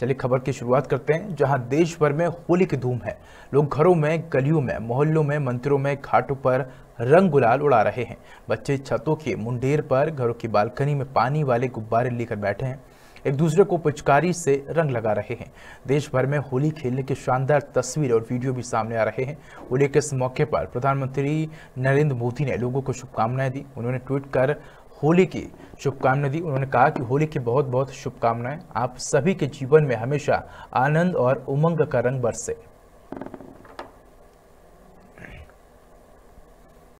चलिए खबर की शुरुआत करते हैं जहां देश भर में होली की धूम है लोग घरों में गलियों में मोहल्लों में मंदिरों में घाटों पर रंग गुलाल उड़ा रहे हैं बच्चे छतों के मुंडेर पर घरों की बालकनी में पानी वाले गुब्बारे लेकर बैठे हैं एक दूसरे को पुचकारी से रंग लगा रहे हैं देश भर में होली खेलने की शानदार तस्वीर और वीडियो भी सामने आ रहे हैं होली के इस मौके पर प्रधानमंत्री नरेंद्र मोदी ने लोगों को शुभकामनाएं दी उन्होंने ट्वीट कर होली की शुभकामना दी उन्होंने कहा कि होली की बहुत बहुत शुभकामनाएं आप सभी के जीवन में हमेशा आनंद और उमंग का रंग बरसे